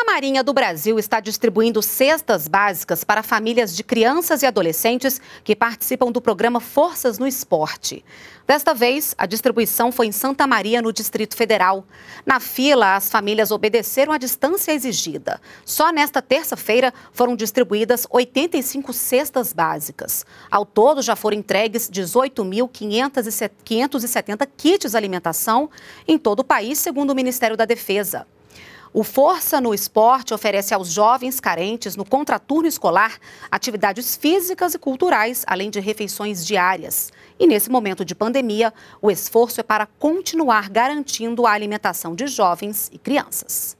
A Marinha do Brasil está distribuindo cestas básicas para famílias de crianças e adolescentes que participam do programa Forças no Esporte. Desta vez, a distribuição foi em Santa Maria, no Distrito Federal. Na fila, as famílias obedeceram à distância exigida. Só nesta terça-feira foram distribuídas 85 cestas básicas. Ao todo, já foram entregues 18.570 kits de alimentação em todo o país, segundo o Ministério da Defesa. O Força no Esporte oferece aos jovens carentes no contraturno escolar atividades físicas e culturais, além de refeições diárias. E nesse momento de pandemia, o esforço é para continuar garantindo a alimentação de jovens e crianças.